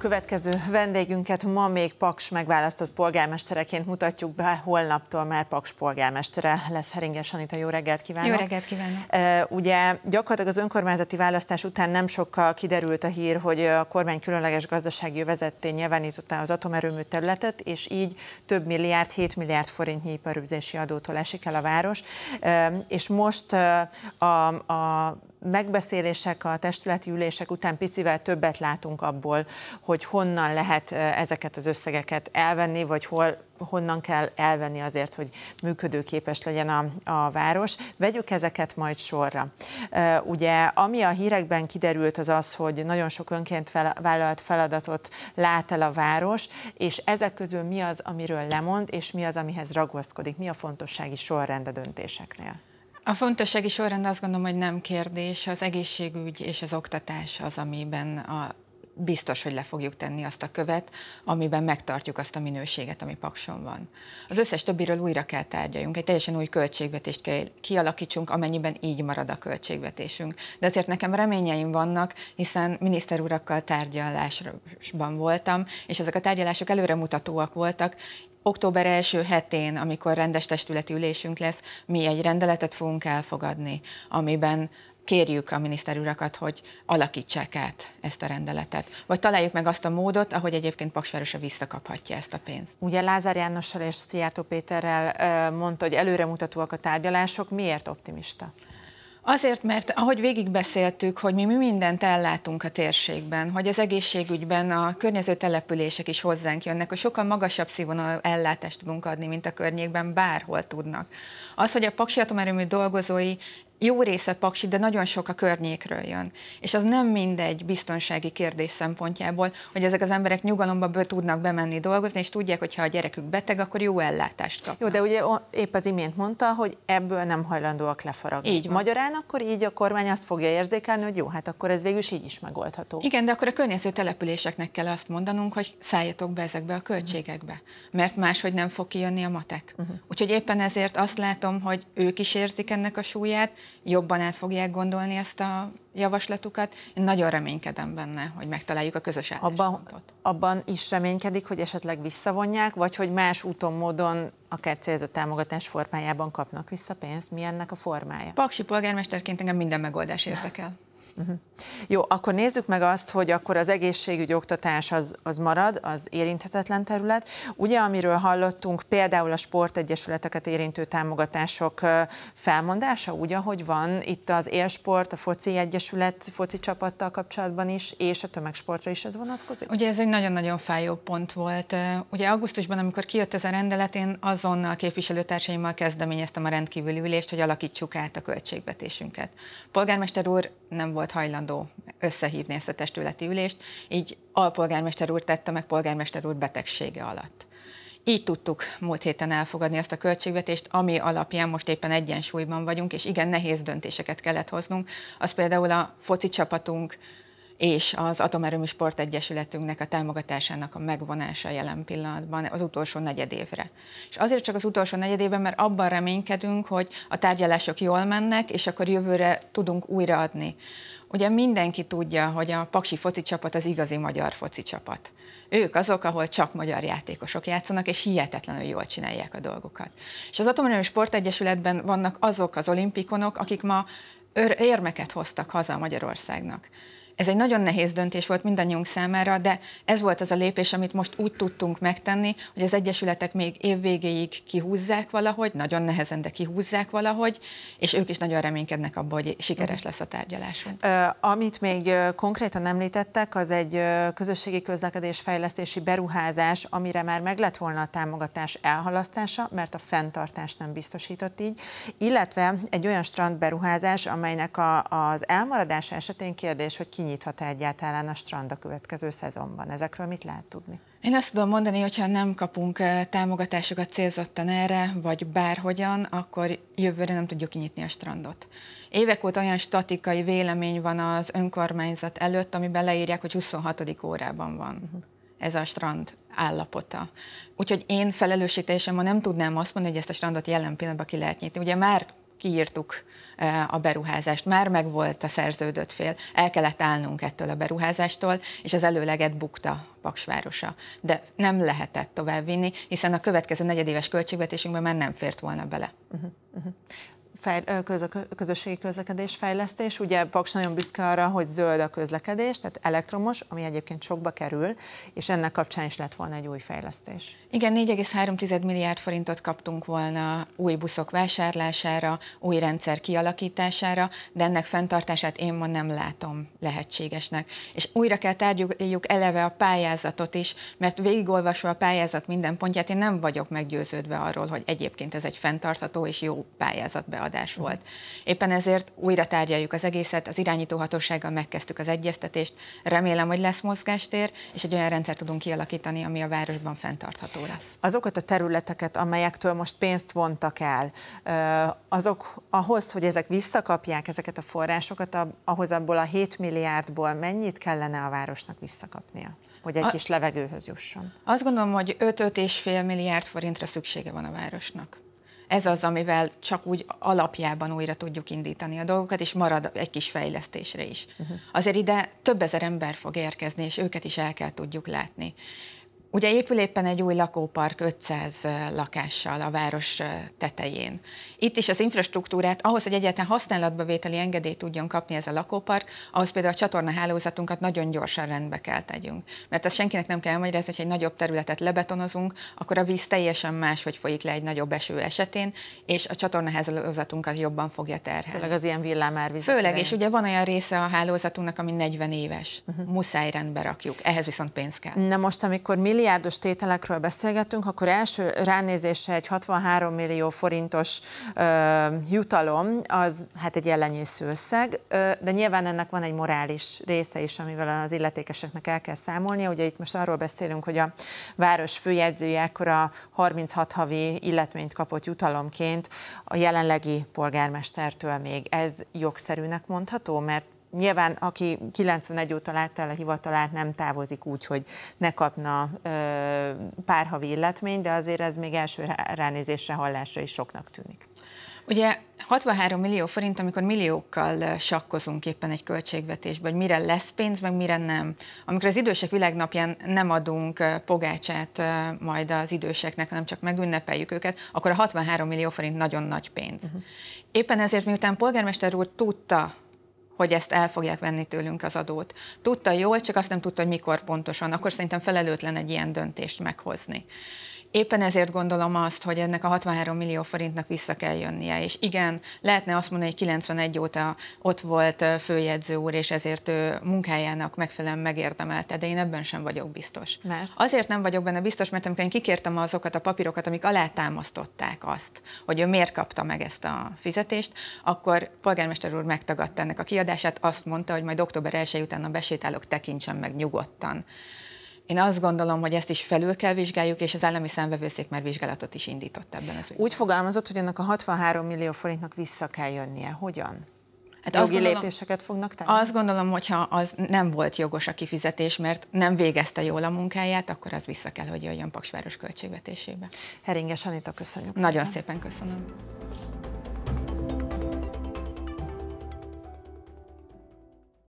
következő vendégünket ma még Paks megválasztott polgármestereként mutatjuk be, holnaptól már Paks polgármestere lesz Heringes Anita. Jó reggelt kívánok! Jó reggelt kívánok! Ugye gyakorlatilag az önkormányzati választás után nem sokkal kiderült a hír, hogy a kormány különleges gazdasági jövezetté nyilvánította az atomerőmű területet, és így több milliárd, 7 milliárd forintnyi iparüzési adótól esik el a város. És most a, a megbeszélések, a testületi ülések után picivel többet látunk abból, hogy honnan lehet ezeket az összegeket elvenni, vagy hol honnan kell elvenni azért, hogy működőképes legyen a, a város. Vegyük ezeket majd sorra. Ugye, ami a hírekben kiderült, az az, hogy nagyon sok önként fel, vállalt feladatot lát el a város, és ezek közül mi az, amiről lemond, és mi az, amihez ragaszkodik, mi a fontossági sorrend a döntéseknél? A fontossági sorrend azt gondolom, hogy nem kérdés. Az egészségügy és az oktatás az, amiben a biztos, hogy le fogjuk tenni azt a követ, amiben megtartjuk azt a minőséget, ami Pakson van. Az összes többiről újra kell tárgyaljunk, egy teljesen új költségvetést kell kialakítsunk, amennyiben így marad a költségvetésünk. De azért nekem reményeim vannak, hiszen miniszter urakkal tárgyalásban voltam, és ezek a tárgyalások előremutatóak voltak, Október első hetén, amikor rendes testületi ülésünk lesz, mi egy rendeletet fogunk elfogadni, amiben kérjük a miniszterurakat, hogy alakítsák át ezt a rendeletet. Vagy találjuk meg azt a módot, ahogy egyébként Paksvárosa visszakaphatja ezt a pénzt. Ugye Lázár Jánossal és Szijjártó Péterrel mondta, hogy előremutatóak a tárgyalások. Miért optimista? Azért, mert ahogy végigbeszéltük, hogy mi, mi mindent ellátunk a térségben, hogy az egészségügyben a környező települések is hozzánk jönnek, hogy sokkal magasabb színvonalú ellátást tudunk adni, mint a környékben bárhol tudnak. Az, hogy a Paksi Atomerőmű dolgozói jó része Paksi, de nagyon sok a környékről jön. És az nem mindegy biztonsági kérdés szempontjából, hogy ezek az emberek nyugalomba be tudnak bemenni dolgozni, és tudják, hogy ha a gyerekük beteg, akkor jó ellátást kap. Jó, de ugye épp az imént mondta, hogy ebből nem hajlandóak lefaragni. Így van. Magyarán akkor így a kormány azt fogja érzékelni, hogy jó, hát akkor ez végül is így is megoldható. Igen, de akkor a környező településeknek kell azt mondanunk, hogy szálljatok be ezekbe a költségekbe, uh-huh. mert máshogy nem fog kijönni a matek. Uh-huh. Úgyhogy éppen ezért azt látom, hogy ők is érzik ennek a súlyát, jobban át fogják gondolni ezt a javaslatukat. Én nagyon reménykedem benne, hogy megtaláljuk a közös álláspontot. Abban, abban is reménykedik, hogy esetleg visszavonják, vagy hogy más úton, módon, akár célzott támogatás formájában kapnak vissza pénzt. Mi ennek a formája? Paksi polgármesterként engem minden megoldás érdekel. Jó, akkor nézzük meg azt, hogy akkor az egészségügy oktatás az, az marad, az érinthetetlen terület. Ugye, amiről hallottunk, például a sportegyesületeket érintő támogatások felmondása, úgy, ahogy van itt az élsport, a foci egyesület, foci csapattal kapcsolatban is, és a tömegsportra is ez vonatkozik? Ugye ez egy nagyon-nagyon fájó pont volt. Ugye augusztusban, amikor kijött ez a rendelet, én azonnal képviselőtársaimmal kezdeményeztem a rendkívüli ülést, hogy alakítsuk át a költségvetésünket. Polgármester úr nem volt volt hajlandó összehívni ezt a testületi ülést, így alpolgármester úr tette meg polgármester úr betegsége alatt. Így tudtuk múlt héten elfogadni azt a költségvetést, ami alapján most éppen egyensúlyban vagyunk, és igen, nehéz döntéseket kellett hoznunk. Az például a foci csapatunk és az Atomerőmű Sport Egyesületünknek a támogatásának a megvonása jelen pillanatban az utolsó negyed évre. És azért csak az utolsó negyed évben, mert abban reménykedünk, hogy a tárgyalások jól mennek, és akkor jövőre tudunk újraadni. Ugye mindenki tudja, hogy a Paksi foci csapat az igazi magyar foci csapat. Ők azok, ahol csak magyar játékosok játszanak, és hihetetlenül jól csinálják a dolgokat. És az Atomerőmű Sport Egyesületben vannak azok az olimpikonok, akik ma érmeket hoztak haza Magyarországnak. Ez egy nagyon nehéz döntés volt mindannyiunk számára, de ez volt az a lépés, amit most úgy tudtunk megtenni, hogy az egyesületek még évvégéig kihúzzák valahogy, nagyon nehezen, de kihúzzák valahogy, és ők is nagyon reménykednek abban, hogy sikeres lesz a tárgyalásunk. Amit még konkrétan említettek, az egy közösségi közlekedés fejlesztési beruházás, amire már meg lett volna a támogatás elhalasztása, mert a fenntartást nem biztosított így, illetve egy olyan strandberuházás, amelynek a, az elmaradása esetén kérdés, hogy ki nyithat-e egyáltalán a strand a következő szezonban? Ezekről mit lehet tudni? Én azt tudom mondani, hogyha nem kapunk eh, támogatásokat célzottan erre, vagy bárhogyan, akkor jövőre nem tudjuk kinyitni a strandot. Évek óta olyan statikai vélemény van az önkormányzat előtt, ami leírják, hogy 26. órában van. Uh-huh. ez a strand állapota. Úgyhogy én felelősségteljesen ma nem tudnám azt mondani, hogy ezt a strandot jelen pillanatban ki lehet nyitni. Ugye már kiírtuk a beruházást, már megvolt a szerződött fél, el kellett állnunk ettől a beruházástól, és az előleget bukta Paksvárosa. De nem lehetett tovább vinni, hiszen a következő negyedéves költségvetésünkben már nem fért volna bele. Uh-huh, uh-huh fejl, közösségi közlekedés fejlesztés. Ugye Paks nagyon büszke arra, hogy zöld a közlekedés, tehát elektromos, ami egyébként sokba kerül, és ennek kapcsán is lett volna egy új fejlesztés. Igen, 4,3 milliárd forintot kaptunk volna új buszok vásárlására, új rendszer kialakítására, de ennek fenntartását én ma nem látom lehetségesnek. És újra kell tárgyaljuk eleve a pályázatot is, mert végigolvasva a pályázat minden pontját, én nem vagyok meggyőződve arról, hogy egyébként ez egy fenntartható és jó pályázat adás volt. Éppen ezért újra tárgyaljuk az egészet, az irányítóhatósággal megkezdtük az egyeztetést, remélem, hogy lesz mozgástér, és egy olyan rendszer tudunk kialakítani, ami a városban fenntartható lesz. Azokat a területeket, amelyektől most pénzt vontak el, azok ahhoz, hogy ezek visszakapják ezeket a forrásokat, ahhoz abból a 7 milliárdból mennyit kellene a városnak visszakapnia? hogy egy a, kis levegőhöz jusson. Azt gondolom, hogy 5-5,5 milliárd forintra szüksége van a városnak. Ez az, amivel csak úgy alapjában újra tudjuk indítani a dolgokat, és marad egy kis fejlesztésre is. Uh-huh. Azért ide több ezer ember fog érkezni, és őket is el kell tudjuk látni. Ugye épül éppen egy új lakópark 500 lakással a város tetején. Itt is az infrastruktúrát, ahhoz, hogy egyáltalán használatba vételi engedélyt tudjon kapni ez a lakópark, ahhoz például a csatornahálózatunkat nagyon gyorsan rendbe kell tegyünk. Mert ezt senkinek nem kell elmagyarázni, hogy egy nagyobb területet lebetonozunk, akkor a víz teljesen más, hogy folyik le egy nagyobb eső esetén, és a csatornahálózatunkat jobban fogja terhelni. Főleg az ilyen villámárvíz. Főleg, és ugye van olyan része a hálózatunknak, ami 40 éves. Uh-huh. Muszáj rendbe rakjuk, ehhez viszont pénz kell. Na most, amikor milli milliárdos tételekről beszélgetünk, akkor első ránézésre egy 63 millió forintos ö, jutalom, az hát egy ellenyésző összeg, ö, de nyilván ennek van egy morális része is, amivel az illetékeseknek el kell számolnia. Ugye itt most arról beszélünk, hogy a város főjegyzője a 36 havi illetményt kapott jutalomként a jelenlegi polgármestertől még. Ez jogszerűnek mondható, mert Nyilván, aki 91 óta látta el a hivatalát, nem távozik úgy, hogy ne kapna ö, pár havi illetmény, de azért ez még első ránézésre, hallásra is soknak tűnik. Ugye 63 millió forint, amikor milliókkal sakkozunk éppen egy költségvetésben, hogy mire lesz pénz, meg mire nem. Amikor az idősek világnapján nem adunk pogácsát majd az időseknek, hanem csak megünnepeljük őket, akkor a 63 millió forint nagyon nagy pénz. Uh-huh. Éppen ezért, miután polgármester úr tudta, hogy ezt el fogják venni tőlünk az adót. Tudta jól, csak azt nem tudta, hogy mikor pontosan. Akkor szerintem felelőtlen egy ilyen döntést meghozni. Éppen ezért gondolom azt, hogy ennek a 63 millió forintnak vissza kell jönnie, és igen, lehetne azt mondani, hogy 91 óta ott volt főjegyző úr, és ezért ő munkájának megfelelően megérdemelte, de én ebben sem vagyok biztos. Mert? Azért nem vagyok benne biztos, mert amikor én kikértem azokat a papírokat, amik alátámasztották azt, hogy ő miért kapta meg ezt a fizetést, akkor polgármester úr megtagadta ennek a kiadását, azt mondta, hogy majd október 1 után a besétálok tekintsem meg nyugodtan. Én azt gondolom, hogy ezt is felül kell vizsgáljuk, és az állami szemvevőszék már vizsgálatot is indított ebben az ügyben. Úgy fogalmazott, hogy ennek a 63 millió forintnak vissza kell jönnie. Hogyan? Hát jogi gondolom, lépéseket fognak tenni? Azt gondolom, hogyha az nem volt jogos a kifizetés, mert nem végezte jól a munkáját, akkor az vissza kell, hogy jöjjön Paksváros költségvetésébe. Heringes Anita, köszönjük. Nagyon szépen, szépen köszönöm.